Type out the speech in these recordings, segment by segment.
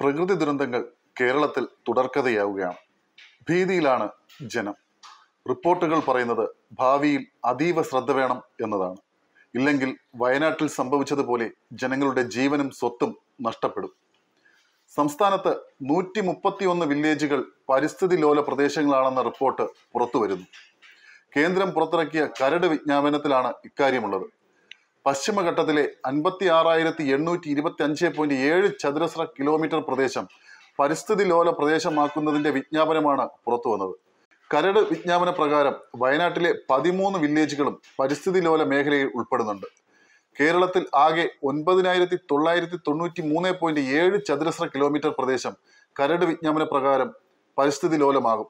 പ്രകൃതി ദുരന്തങ്ങൾ കേരളത്തിൽ തുടർക്കഥയാവുകയാണ് ഭീതിയിലാണ് ജനം റിപ്പോർട്ടുകൾ പറയുന്നത് ഭാവിയിൽ അതീവ ശ്രദ്ധ വേണം എന്നതാണ് ഇല്ലെങ്കിൽ വയനാട്ടിൽ സംഭവിച്ചതുപോലെ ജനങ്ങളുടെ ജീവനും സ്വത്തും നഷ്ടപ്പെടും സംസ്ഥാനത്ത് നൂറ്റി മുപ്പത്തിയൊന്ന് വില്ലേജുകൾ പരിസ്ഥിതി ലോല പ്രദേശങ്ങളാണെന്ന റിപ്പോർട്ട് പുറത്തുവരുന്നു കേന്ദ്രം പുറത്തിറക്കിയ കരട് വിജ്ഞാപനത്തിലാണ് ഇക്കാര്യമുള്ളത് പശ്ചിമഘട്ടത്തിലെ അൻപത്തി ആറായിരത്തി എണ്ണൂറ്റി ഇരുപത്തി അഞ്ച് പോയിന്റ് ഏഴ് ചതുരശ്ര കിലോമീറ്റർ പ്രദേശം പരിസ്ഥിതി ലോല പ്രദേശമാക്കുന്നതിന്റെ വിജ്ഞാപനമാണ് പുറത്തു വന്നത് കരട് വിജ്ഞാപന പ്രകാരം വയനാട്ടിലെ പതിമൂന്ന് വില്ലേജുകളും പരിസ്ഥിതി ലോല മേഖലയിൽ ഉൾപ്പെടുന്നുണ്ട് കേരളത്തിൽ ആകെ ഒൻപതിനായിരത്തി തൊള്ളായിരത്തി തൊണ്ണൂറ്റി മൂന്ന് പോയിന്റ് ഏഴ് ചതുരശ്ര കിലോമീറ്റർ പ്രദേശം കരട് വിജ്ഞാപന പ്രകാരം പരിസ്ഥിതി ലോലമാകും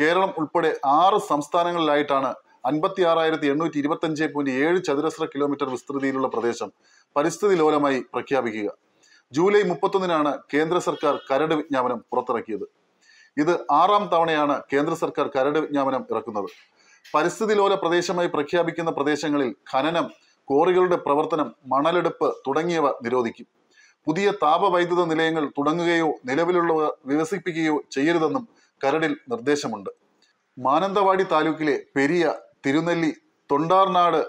കേരളം ഉൾപ്പെടെ ആറ് സംസ്ഥാനങ്ങളിലായിട്ടാണ് അൻപത്തി ആറായിരത്തി എണ്ണൂറ്റി അഞ്ച് പോയിന്റ് ഏഴ് ചതുരശ്ര കിലോമീറ്റർ വിസ്തൃതിയിലുള്ള പ്രദേശം പരിസ്ഥിതി ലോലമായി പ്രഖ്യാപിക്കുക ജൂലൈ മുപ്പത്തൊന്നിനാണ് കേന്ദ്ര സർക്കാർ കരട് വിജ്ഞാപനം പുറത്തിറക്കിയത് ഇത് ആറാം തവണയാണ് കേന്ദ്ര സർക്കാർ കരട് വിജ്ഞാപനം ഇറക്കുന്നത് പരിസ്ഥിതി ലോല പ്രദേശമായി പ്രഖ്യാപിക്കുന്ന പ്രദേശങ്ങളിൽ ഖനനം കോറികളുടെ പ്രവർത്തനം മണലെടുപ്പ് തുടങ്ങിയവ നിരോധിക്കും പുതിയ താപവൈദ്യുത നിലയങ്ങൾ തുടങ്ങുകയോ നിലവിലുള്ളവ വികസിപ്പിക്കുകയോ ചെയ്യരുതെന്നും കരടിൽ നിർദ്ദേശമുണ്ട് മാനന്തവാടി താലൂക്കിലെ പെരിയ തിരുനെല്ലി തൊണ്ടാർനാട്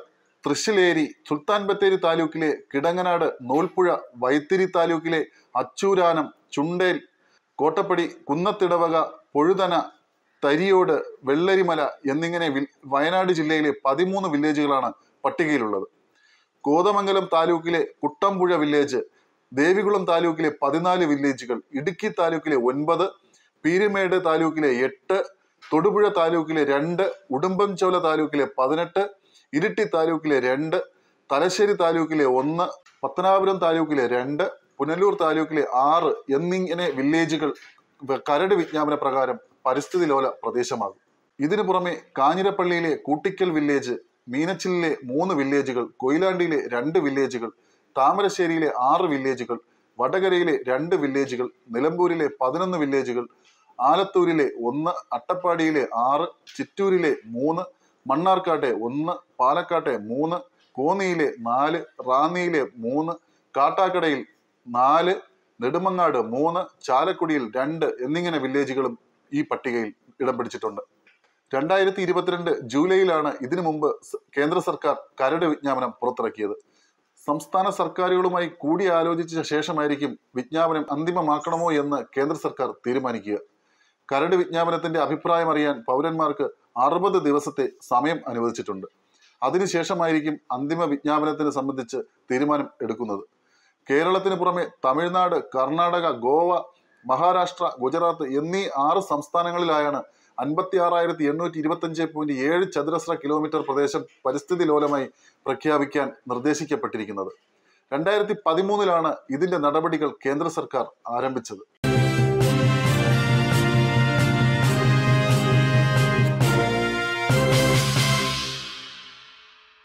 തൃശ്ശിലേരി സുൽത്താൻ ബത്തേരി താലൂക്കിലെ കിടങ്ങനാട് നൂൽപ്പുഴ വൈത്തിരി താലൂക്കിലെ അച്ചൂരാനം ചുണ്ടേൽ കോട്ടപ്പടി കുന്നത്തിടവക പൊഴുതന തരിയോട് വെള്ളരിമല എന്നിങ്ങനെ വയനാട് ജില്ലയിലെ പതിമൂന്ന് വില്ലേജുകളാണ് പട്ടികയിലുള്ളത് കോതമംഗലം താലൂക്കിലെ കുട്ടമ്പുഴ വില്ലേജ് ദേവികുളം താലൂക്കിലെ പതിനാല് വില്ലേജുകൾ ഇടുക്കി താലൂക്കിലെ ഒൻപത് പീരുമേട് താലൂക്കിലെ എട്ട് തൊടുപുഴ താലൂക്കിലെ രണ്ട് ഉടുമ്പൻചോല താലൂക്കിലെ പതിനെട്ട് ഇരിട്ടി താലൂക്കിലെ രണ്ട് തലശ്ശേരി താലൂക്കിലെ ഒന്ന് പത്തനാപുരം താലൂക്കിലെ രണ്ട് പുനലൂർ താലൂക്കിലെ ആറ് എന്നിങ്ങനെ വില്ലേജുകൾ കരട് വിജ്ഞാപന പ്രകാരം പരിസ്ഥിതി ലോല പ്രദേശമാകും ഇതിനു പുറമെ കാഞ്ഞിരപ്പള്ളിയിലെ കൂട്ടിക്കൽ വില്ലേജ് മീനച്ചിലിലെ മൂന്ന് വില്ലേജുകൾ കൊയിലാണ്ടിയിലെ രണ്ട് വില്ലേജുകൾ താമരശ്ശേരിയിലെ ആറ് വില്ലേജുകൾ വടകരയിലെ രണ്ട് വില്ലേജുകൾ നിലമ്പൂരിലെ പതിനൊന്ന് വില്ലേജുകൾ ആലത്തൂരിലെ ഒന്ന് അട്ടപ്പാടിയിലെ ആറ് ചിറ്റൂരിലെ മൂന്ന് മണ്ണാർക്കാട്ടെ ഒന്ന് പാലക്കാട്ടെ മൂന്ന് കോന്നിയിലെ നാല് റാന്നിയിലെ മൂന്ന് കാട്ടാക്കടയിൽ നാല് നെടുമങ്ങാട് മൂന്ന് ചാലക്കുടിയിൽ രണ്ട് എന്നിങ്ങനെ വില്ലേജുകളും ഈ പട്ടികയിൽ ഇടം പിടിച്ചിട്ടുണ്ട് രണ്ടായിരത്തി ഇരുപത്തിരണ്ട് ജൂലൈയിലാണ് ഇതിനു മുമ്പ് കേന്ദ്ര സർക്കാർ കരട് വിജ്ഞാപനം പുറത്തിറക്കിയത് സംസ്ഥാന സർക്കാരുകളുമായി കൂടിയാലോചിച്ച ശേഷമായിരിക്കും വിജ്ഞാപനം അന്തിമമാക്കണമോ എന്ന് കേന്ദ്ര സർക്കാർ തീരുമാനിക്കുക കരട് വിജ്ഞാപനത്തിന്റെ അഭിപ്രായം അറിയാൻ പൗരന്മാർക്ക് അറുപത് ദിവസത്തെ സമയം അനുവദിച്ചിട്ടുണ്ട് അതിനുശേഷമായിരിക്കും അന്തിമ വിജ്ഞാപനത്തിന് സംബന്ധിച്ച് തീരുമാനം എടുക്കുന്നത് കേരളത്തിന് പുറമെ തമിഴ്നാട് കർണാടക ഗോവ മഹാരാഷ്ട്ര ഗുജറാത്ത് എന്നീ ആറ് സംസ്ഥാനങ്ങളിലായാണ് അൻപത്തി ആറായിരത്തി എണ്ണൂറ്റി അഞ്ച് പോയിന്റ് ഏഴ് ചതുരശ്ര കിലോമീറ്റർ പ്രദേശം പരിസ്ഥിതി ലോലമായി പ്രഖ്യാപിക്കാൻ നിർദ്ദേശിക്കപ്പെട്ടിരിക്കുന്നത് രണ്ടായിരത്തി പതിമൂന്നിലാണ് ഇതിന്റെ നടപടികൾ കേന്ദ്ര സർക്കാർ ആരംഭിച്ചത്